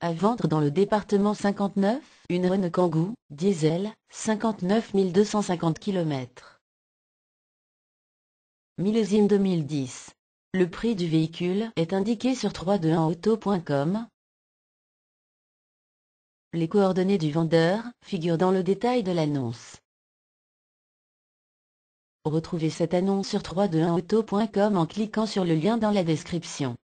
À vendre dans le département 59, une Renault Kangoo, diesel, 59 250 km. Millésime 2010. Le prix du véhicule est indiqué sur 321auto.com. Les coordonnées du vendeur figurent dans le détail de l'annonce. Retrouvez cette annonce sur 321auto.com en cliquant sur le lien dans la description.